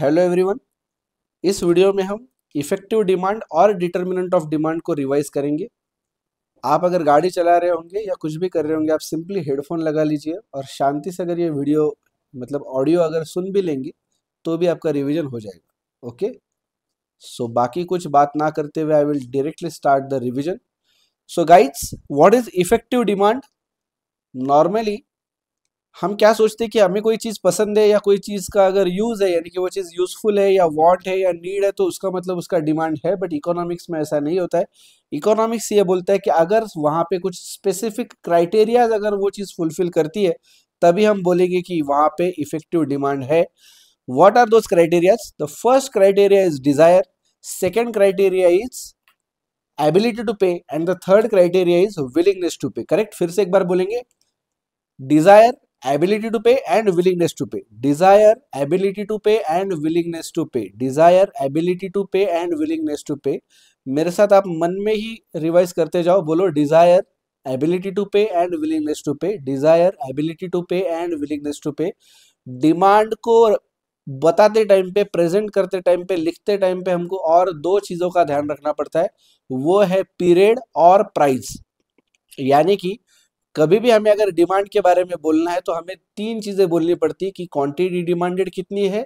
Hello everyone इस video में हम इफेक्टिव डिमांड और डिटर्मिनेंट ऑफ डिमांड को रिवाइज करेंगे आप अगर गाड़ी चला रहे होंगे या कुछ भी कर रहे होंगे आप सिंपली हेडफोन लगा लीजिए और शांति से अगर ये वीडियो मतलब ऑडियो अगर सुन भी लेंगे तो भी आपका रिविजन हो जाएगा ओके सो so, बाकी कुछ बात ना करते हुए I will directly start the revision so guys what is effective demand normally हम क्या सोचते हैं कि हमें कोई चीज़ पसंद है या कोई चीज़ का अगर यूज़ है यानी कि वो चीज़ यूज़फुल है या वांट है या नीड है तो उसका मतलब उसका डिमांड है बट इकोनॉमिक्स में ऐसा नहीं होता है इकोनॉमिक्स ये बोलता है कि अगर वहाँ पे कुछ स्पेसिफिक क्राइटेरियाज अगर वो चीज़ फुलफिल करती है तभी हम बोलेंगे कि वहाँ पे इफेक्टिव डिमांड है what are those criterias the first criteria is desire second criteria is ability to pay and the third criteria is willingness to pay correct फिर से एक बार बोलेंगे desire ability to pay and willingness to pay desire ability to pay and willingness to pay desire ability to pay and willingness to pay मेरे साथ आप मन में ही रिवाइज करते जाओ बोलो desire ability to pay and willingness to pay desire ability to pay and willingness to pay demand को बताते टाइम पे प्रेजेंट करते टाइम पे लिखते टाइम पे हमको और दो चीज़ों का ध्यान रखना पड़ता है वो है पीरियड और प्राइस यानी कि कभी भी हमें अगर डिमांड के बारे में बोलना है तो हमें तीन चीज़ें बोलनी पड़ती है कि क्वांटिटी डिमांडेड कितनी है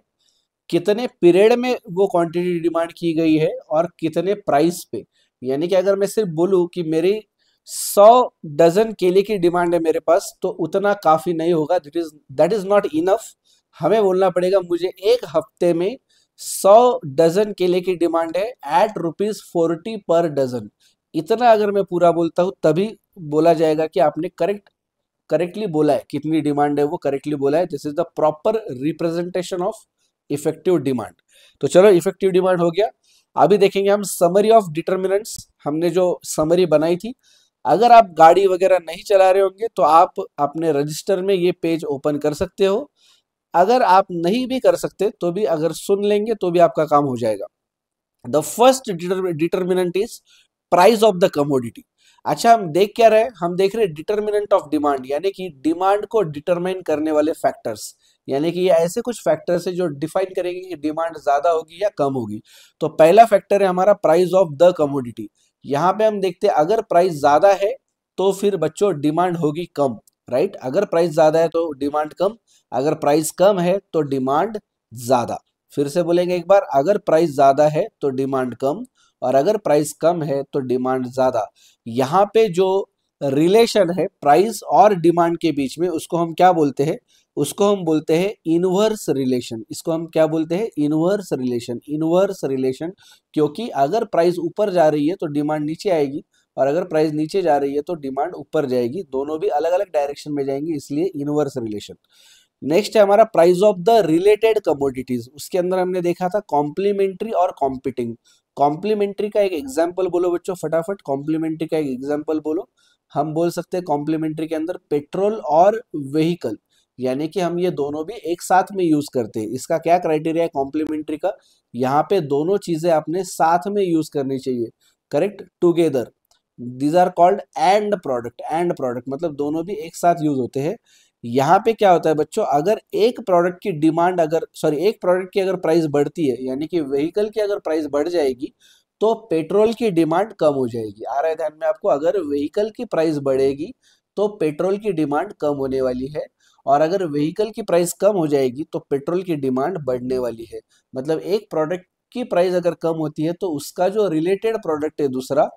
कितने पीरियड में वो क्वांटिटी डिमांड की गई है और कितने प्राइस पे यानी कि अगर मैं सिर्फ बोलूँ कि मेरी सौ डजन केले की डिमांड है मेरे पास तो उतना काफ़ी नहीं होगा that is that is not enough हमें बोलना पड़ेगा मुझे एक हफ्ते में सौ डजन केले की डिमांड है at rupees forty per dozen इतना अगर मैं पूरा बोलता हूँ तभी बोला जाएगा कि आपने करेक्ट करेक्टली बोला है कितनी डिमांड है वो करेक्टली बोला है this is the proper representation of effective demand तो चलो इफेक्टिव डिमांड हो गया अभी देखेंगे हम समरी ऑफ डिटर्मिनेंट्स हमने जो समरी बनाई थी अगर आप गाड़ी वगैरह नहीं चला रहे होंगे तो आप अपने रजिस्टर में ये पेज ओपन कर सकते हो अगर आप नहीं भी कर सकते तो भी अगर सुन लेंगे तो भी आपका काम हो जाएगा the first determinant is price of the commodity अच्छा हम देख क्या रहे हम देख रहे डिटर्मिनेंट ऑफ डिमांड यानी कि डिमांड को डिटरमाइन करने वाले फैक्टर्स यानी कि ये ऐसे कुछ फैक्टर्स है जो डिफाइन करेंगे कि डिमांड ज्यादा होगी या कम होगी तो पहला फैक्टर है हमारा प्राइस ऑफ द कमोडिटी यहाँ पे हम देखते हैं अगर प्राइस ज्यादा है तो फिर बच्चों डिमांड होगी कम राइट अगर प्राइस ज्यादा है तो डिमांड कम अगर प्राइस कम है तो डिमांड ज्यादा फिर से बोलेंगे एक बार अगर प्राइस ज्यादा है तो डिमांड कम और अगर प्राइस कम है तो डिमांड ज़्यादा यहाँ पे जो रिलेशन है प्राइस और डिमांड के बीच में उसको हम क्या बोलते हैं उसको हम बोलते हैं इनवर्स रिलेशन इसको हम क्या बोलते हैं इनवर्स रिलेशन इनवर्स रिलेशन क्योंकि अगर प्राइस ऊपर जा रही है तो डिमांड नीचे आएगी और अगर प्राइस नीचे जा रही है तो डिमांड ऊपर जाएगी दोनों भी अलग अलग डायरेक्शन में जाएंगे इसलिए इनवर्स रिलेशन नेक्स्ट है हमारा price of the related commodities उसके अंदर हमने देखा था कॉम्प्लीमेंट्री और कॉम्पिटिंग कॉम्प्लीमेंट्री का एक एग्जाम्पल बोलो बच्चों फटाफट कॉम्प्लीमेंट्री का एक एग्जाम्पल बोलो हम बोल सकते हैं कॉम्प्लीमेंट्री के अंदर पेट्रोल और व्हीकल यानी कि हम ये दोनों भी एक साथ में यूज करते हैं इसका क्या क्राइटेरिया है कॉम्प्लीमेंट्री का यहाँ पे दोनों चीजें आपने साथ में यूज करनी चाहिए correct together these are called end product end product मतलब दोनों भी एक साथ यूज होते हैं यहाँ पे क्या होता है बच्चों अगर एक प्रोडक्ट की डिमांड अगर सॉरी एक प्रोडक्ट की अगर प्राइस बढ़ती है यानी कि व्हीकल की अगर प्राइस बढ़ जाएगी तो पेट्रोल की डिमांड कम हो जाएगी आ रहा है ध्यान में आपको अगर व्हीकल की प्राइस बढ़ेगी तो पेट्रोल की डिमांड कम होने वाली है और अगर व्हीकल की प्राइस कम हो जाएगी तो पेट्रोल की डिमांड बढ़ने वाली है मतलब एक प्रोडक्ट की प्राइस अगर कम होती है तो उसका जो रिलेटेड प्रोडक्ट है दूसरा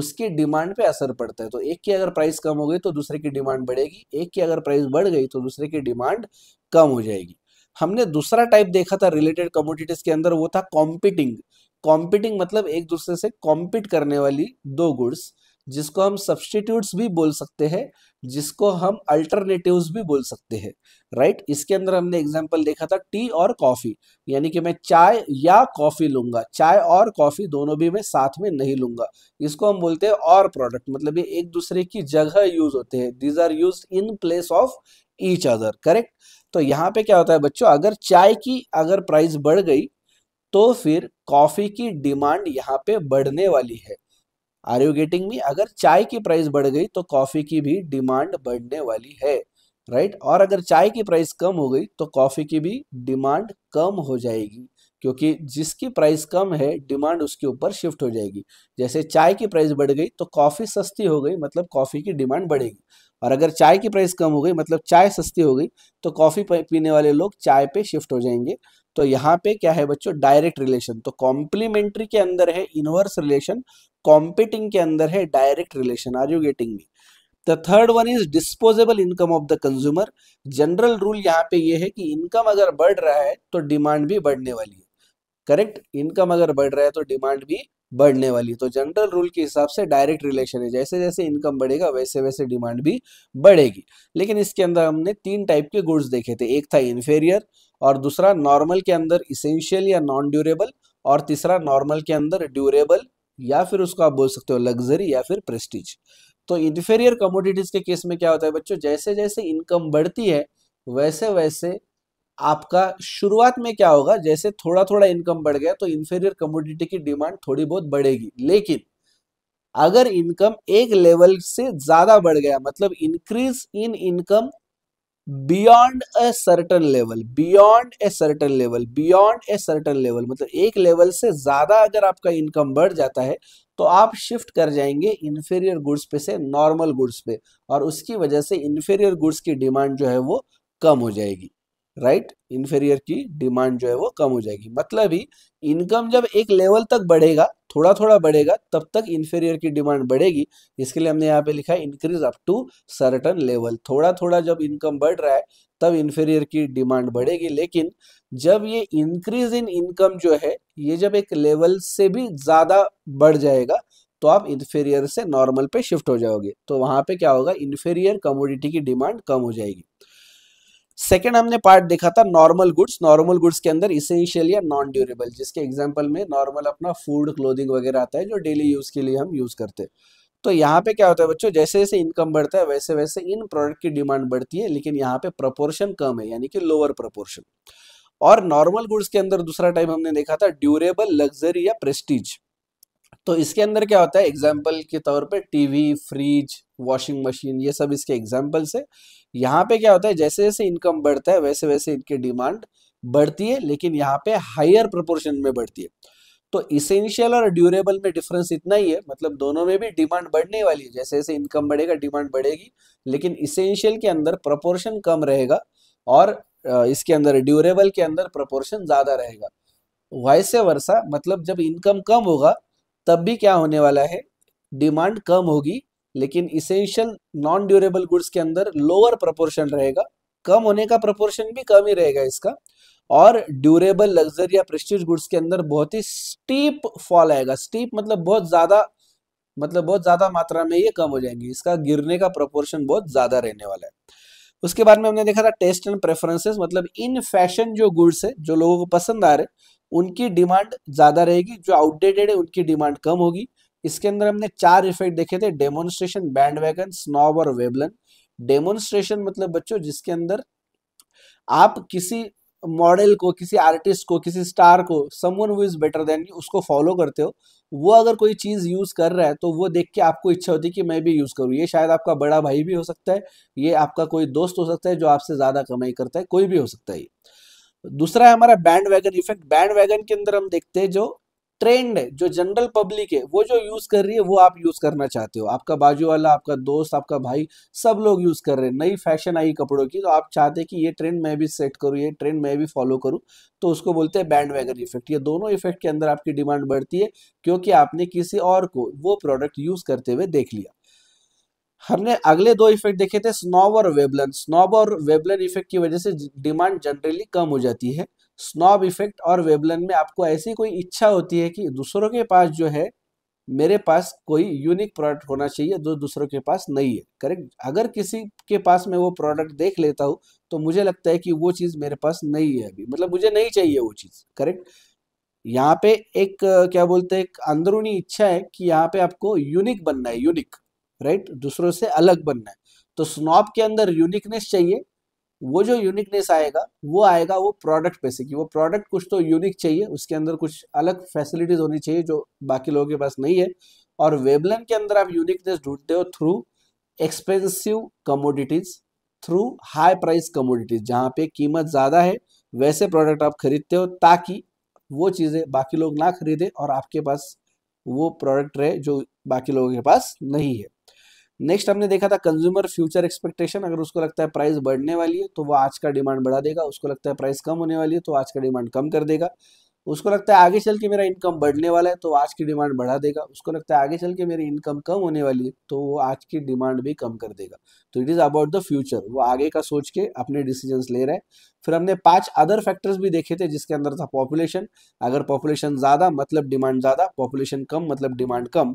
उसकी डिमांड पे असर पड़ता है तो एक की अगर प्राइस कम हो गई तो दूसरे की डिमांड बढ़ेगी एक की अगर प्राइस बढ़ गई तो दूसरे की डिमांड कम हो जाएगी हमने दूसरा टाइप देखा था रिलेटेड कमोडिटीज के अंदर वो था कॉम्पिटिंग कॉम्पिटिंग मतलब एक दूसरे से कॉम्पिट करने वाली दो गुड्स जिसको हम सब्सटीट्यूट्स भी बोल सकते हैं जिसको हम अल्टरनेटिव्स भी बोल सकते हैं राइट इसके अंदर हमने एग्जाम्पल देखा था टी और कॉफ़ी यानी कि मैं चाय या कॉफ़ी लूंगा चाय और कॉफ़ी दोनों भी मैं साथ में नहीं लूंगा इसको हम बोलते हैं और प्रोडक्ट मतलब ये एक दूसरे की जगह यूज होते हैं these are use in place of each other correct तो यहाँ पे क्या होता है बच्चों अगर चाय की अगर प्राइस बढ़ गई तो फिर कॉफ़ी की डिमांड यहाँ पे बढ़ने वाली है आर यू गेटिंग मी अगर चाय की प्राइस बढ़ गई तो कॉफ़ी की भी डिमांड बढ़ने वाली है राइट right? और अगर चाय की प्राइस कम हो गई तो कॉफ़ी की भी डिमांड कम हो जाएगी क्योंकि जिसकी प्राइस कम है डिमांड उसके ऊपर शिफ्ट हो जाएगी जैसे चाय की प्राइस बढ़ गई तो कॉफ़ी सस्ती हो गई मतलब कॉफ़ी की डिमांड बढ़ेगी और अगर चाय की प्राइस कम हो गई मतलब चाय सस्ती हो गई तो कॉफ़ी पीने वाले लोग चाय पे शिफ्ट हो जाएंगे तो यहाँ पे क्या है बच्चों डायरेक्ट रिलेशन तो कॉम्प्लीमेंट्री के अंदर है इनवर्स रिलेशन कॉम्पिटिंग के अंदर है direct relation are you getting me the third one is disposable income of the consumer general rule यहाँ पे ये है कि इनकम अगर बढ़ रहा है तो डिमांड भी बढ़ने वाली है करेक्ट इनकम अगर बढ़ रहा है तो डिमांड भी बढ़ने वाली तो जनरल रूल के हिसाब से डायरेक्ट रिलेशन है जैसे जैसे इनकम बढ़ेगा वैसे वैसे डिमांड भी बढ़ेगी लेकिन इसके अंदर हमने तीन टाइप के गुड्स देखे थे एक था इन्फेरियर और दूसरा नॉर्मल के अंदर इसेंशियल या नॉन ड्यूरेबल और तीसरा नॉर्मल के अंदर ड्यूरेबल या फिर उसको आप बोल सकते हो लग्जरी या फिर प्रेस्टीज तो इन्फेरियर कमोडिटीज के केस में क्या होता है बच्चों जैसे जैसे इनकम बढ़ती है वैसे वैसे आपका शुरुआत में क्या होगा जैसे थोड़ा थोड़ा इनकम बढ़ गया तो इन्फेरियर कमोडिटी की डिमांड थोड़ी बहुत बढ़ेगी लेकिन अगर इनकम एक लेवल से ज्यादा बढ़ गया मतलब increase in income beyond a certain level beyond a certain level beyond a certain level मतलब एक लेवल से ज्यादा अगर आपका इनकम बढ़ जाता है तो आप शिफ्ट कर जाएंगे इन्फेरियर गुड्स पे से नॉर्मल गुड्स पे और उसकी वजह से इन्फेरियर गुड्स की डिमांड जो है वो कम हो जाएगी राइट इन्फेरियर की डिमांड जो है वो कम हो जाएगी मतलब ही इनकम जब एक लेवल तक बढ़ेगा थोड़ा थोड़ा बढ़ेगा तब तक इन्फेरियर की डिमांड बढ़ेगी इसके लिए हमने यहाँ पे लिखा है increase up to certain level थोड़ा थोड़ा जब इनकम बढ़ रहा है तब इन्फेरियर की डिमांड बढ़ेगी लेकिन जब ये इंक्रीज इन इनकम जो है ये जब एक लेवल से भी ज़्यादा बढ़ जाएगा तो आप इन्फेरियर से नॉर्मल पे शिफ्ट हो जाओगे तो वहाँ पे क्या होगा इन्फेरियर कमोडिटी की डिमांड कम हो जाएगी सेकेंड हमने पार्ट देखा था नॉर्मल गुड्स नॉर्मल गुड्स के अंदर इसेंशियल या नॉन ड्यूरेबल जिसके एग्जाम्पल में नॉर्मल अपना फूड क्लोदिंग वगैरह आता है जो डेली यूज के लिए हम यूज करते हैं तो यहाँ पे क्या होता है बच्चों जैसे जैसे इनकम बढ़ता है वैसे वैसे इन प्रोडक्ट की डिमांड बढ़ती है लेकिन यहाँ पे प्रपोर्शन कम है यानी कि लोअर प्रपोर्शन और नॉर्मल गुड्स के अंदर दूसरा टाइप हमने देखा था ड्यूरेबल लग्जरी या प्रेस्टीज तो इसके अंदर क्या होता है एग्जाम्पल के तौर पे टीवी फ्रिज वॉशिंग मशीन ये सब इसके एग्जाम्पल्स है यहाँ पे क्या होता है जैसे जैसे इनकम बढ़ता है वैसे वैसे इनकी डिमांड बढ़ती है लेकिन यहाँ पे हायर प्रपोर्शन में बढ़ती है तो इसेंशियल और ड्यूरेबल में डिफरेंस इतना ही है मतलब दोनों में भी डिमांड बढ़ने वाली है जैसे जैसे इनकम बढ़ेगा डिमांड बढ़ेगी लेकिन इसेंशियल के अंदर प्रपोर्शन कम रहेगा और इसके अंदर ड्यूरेबल के अंदर प्रपोर्शन ज़्यादा रहेगा वैसे वर्षा मतलब जब इनकम कम होगा तब भी क्या होने वाला है डिमांड कम होगी लेकिन इसेंशियल नॉन ड्यूरेबल गुड्स के अंदर लोअर प्रपोर्शन रहेगा कम होने का प्रपोर्शन भी कम ही रहेगा इसका और ड्यूरेबल लग्जरी या प्रेस्टीज गुड्स के अंदर बहुत ही स्टीप फॉल आएगा स्टीप मतलब बहुत ज़्यादा मतलब बहुत ज़्यादा मात्रा में ये कम हो जाएंगे इसका गिरने का प्रपोर्शन बहुत ज़्यादा रहने वाला है उसके बाद में हमने देखा था टेस्ट एंड प्रेफरेंसेस मतलब इन फैशन जो गुड्स है जो लोगों को पसंद आ रहे उनकी डिमांड ज़्यादा रहेगी जो आउटडेटेड है उनकी डिमांड कम होगी इसके अंदर हमने चार इफेक्ट देखे थे डेमोन्स्ट्रेशन बैंड वैगन स्नॉब और वेबलन डेमोन्स्ट्रेशन मतलब बच्चों जिसके अंदर आप किसी मॉडल को किसी आर्टिस्ट को किसी स्टार को someone who is better than उसको फॉलो करते हो वो अगर कोई चीज़ यूज़ कर रहा है तो वो देख के आपको इच्छा होती है कि मैं भी यूज़ करूँ ये शायद आपका बड़ा भाई भी हो सकता है ये आपका कोई दोस्त हो सकता है जो आपसे ज़्यादा कमाई करता है कोई भी हो सकता है दूसरा है हमारा bandwagon effect bandwagon के अंदर हम देखते हैं जो ट्रेंड है जो जनरल पब्लिक है वो जो यूज कर रही है वो आप यूज करना चाहते हो आपका बाजू वाला आपका दोस्त आपका भाई सब लोग यूज कर रहे हैं नई फैशन आई कपड़ों की तो आप चाहते हैं कि ये ट्रेंड मैं भी सेट करूँ ये ट्रेंड मैं भी फॉलो करूँ तो उसको बोलते हैं बैंड वैगन इफेक्ट ये दोनों इफेक्ट के अंदर आपकी डिमांड बढ़ती है क्योंकि आपने किसी और को वो प्रोडक्ट यूज करते हुए देख लिया हमने अगले दो इफेक्ट देखे थे स्नॉब और वेबलन स्नॉब और वेबलन इफेक्ट की वजह से डिमांड जनरली कम हो जाती है स्नॉब इफेक्ट और वेबलन में आपको ऐसी कोई इच्छा होती है कि दूसरों के पास जो है मेरे पास कोई यूनिक प्रोडक्ट होना चाहिए जो दूसरों के पास नहीं है करेक्ट अगर किसी के पास मैं वो प्रोडक्ट देख लेता हूँ तो मुझे लगता है कि वो चीज़ मेरे पास नहीं है अभी मतलब मुझे नहीं चाहिए वो चीज़ करेक्ट यहाँ पे एक क्या बोलते हैं अंदरूनी इच्छा है कि यहाँ पे आपको यूनिक बनना है यूनिक राइट right? दूसरों से अलग बनना है तो स्नॉप के अंदर यूनिकनेस चाहिए वो जो यूनिकनेस आएगा वो आएगा वो प्रोडक्ट पे से कि वो प्रोडक्ट कुछ तो यूनिक चाहिए उसके अंदर कुछ अलग फैसिलिटीज होनी चाहिए जो बाकी लोगों के पास नहीं है और वेबलन के अंदर आप यूनिकनेस ढूंढते हो through expensive commodities through high price commodities जहाँ पे कीमत ज़्यादा है वैसे प्रोडक्ट आप खरीदते हो ताकि वो चीज़ें बाकी लोग ना खरीदें और आपके पास वो प्रोडक्ट रहे जो बाकी लोगों के पास नहीं है नेक्स्ट हमने देखा था कंज्यूमर फ्यूचर एक्सपेक्टेशन अगर उसको लगता है प्राइस बढ़ने वाली है तो वो आज का डिमांड बढ़ा देगा उसको लगता है प्राइस कम होने वाली है तो आज का डिमांड कम कर देगा उसको लगता है आगे चल के मेरा इनकम बढ़ने वाला है तो आज की डिमांड बढ़ा देगा उसको लगता है आगे चल के मेरी इनकम कम होने वाली है तो वो आज की डिमांड भी कम कर देगा तो it is about the future वो आगे का सोच के अपने डिसीजन ले रहे हैं फिर हमने पांच अदर फैक्टर्स भी देखे थे जिसके अंदर था पॉपुलेशन अगर पॉपुलेशन ज़्यादा मतलब डिमांड ज़्यादा पॉपुलेशन कम मतलब डिमांड कम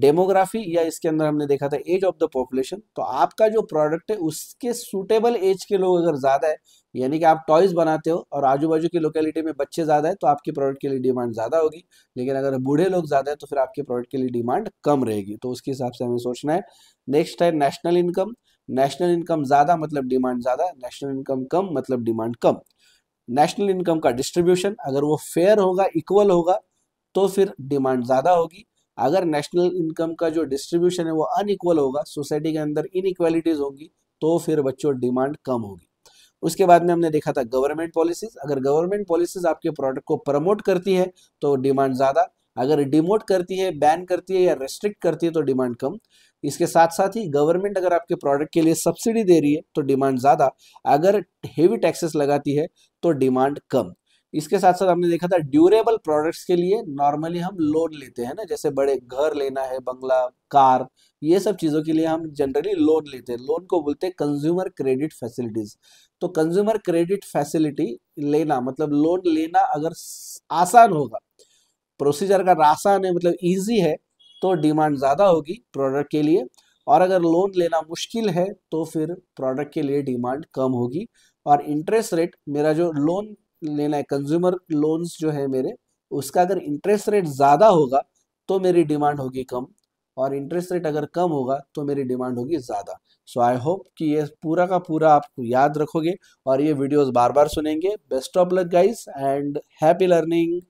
डेमोग्राफी या इसके अंदर हमने देखा था एज ऑफ द पॉपुलेशन तो आपका जो प्रोडक्ट है उसके सूटेबल एज के लोग अगर ज़्यादा है यानी कि आप टॉयज़ बनाते हो और आजू बाजू की लोकेलिटी में बच्चे ज़्यादा है तो आपके प्रोडक्ट के लिए डिमांड ज़्यादा होगी लेकिन अगर बूढ़े लोग ज़्यादा है तो फिर आपके प्रोडक्ट के लिए डिमांड कम रहेगी तो उसके हिसाब से हमें सोचना है नेक्स्ट है नेशनल इनकम नेशनल इनकम ज़्यादा मतलब डिमांड ज़्यादा नेशनल इनकम कम मतलब डिमांड कम नेशनल इनकम का डिस्ट्रीब्यूशन अगर वो फेयर होगा इक्वल होगा तो फिर डिमांड ज़्यादा होगी अगर नेशनल इनकम का जो डिस्ट्रीब्यूशन है वो अनइक्वल होगा सोसाइटी के अंदर इनइक्वालिटीज होंगी तो फिर बच्चों डिमांड कम होगी उसके बाद में हमने देखा था गवर्नमेंट पॉलिसीज अगर गवर्नमेंट पॉलिसीज आपके प्रोडक्ट को प्रमोट करती है तो डिमांड ज़्यादा अगर डिमोट करती है बैन करती है या रेस्ट्रिक्ट करती है तो डिमांड कम इसके साथ साथ ही गवर्नमेंट अगर आपके प्रोडक्ट के लिए सब्सिडी दे रही है तो डिमांड ज़्यादा अगर हेवी टैक्सेस लगाती है तो डिमांड कम इसके साथ साथ हमने देखा था ड्यूरेबल प्रोडक्ट्स के लिए नॉर्मली हम लोन लेते हैं ना जैसे बड़े घर लेना है बंगला कार ये सब चीज़ों के लिए हम जनरली लोन लेते हैं लोन को बोलते हैं कंज्यूमर क्रेडिट फैसिलिटीज़ तो कंज्यूमर क्रेडिट फैसिलिटी लेना मतलब लोन लेना अगर आसान होगा प्रोसीजर का आसान है मतलब ईजी है तो डिमांड ज़्यादा होगी प्रोडक्ट के लिए और अगर लोन लेना मुश्किल है तो फिर प्रोडक्ट के लिए डिमांड कम होगी और इंटरेस्ट रेट मेरा जो लोन लेना है कंज्यूमर लोन्स जो है मेरे उसका अगर इंटरेस्ट रेट ज़्यादा होगा तो मेरी डिमांड होगी कम और इंटरेस्ट रेट अगर कम होगा तो मेरी डिमांड होगी ज़्यादा सो आई होप कि ये पूरा का पूरा आप याद रखोगे और ये वीडियोस बार बार सुनेंगे best of luck guys and happy learning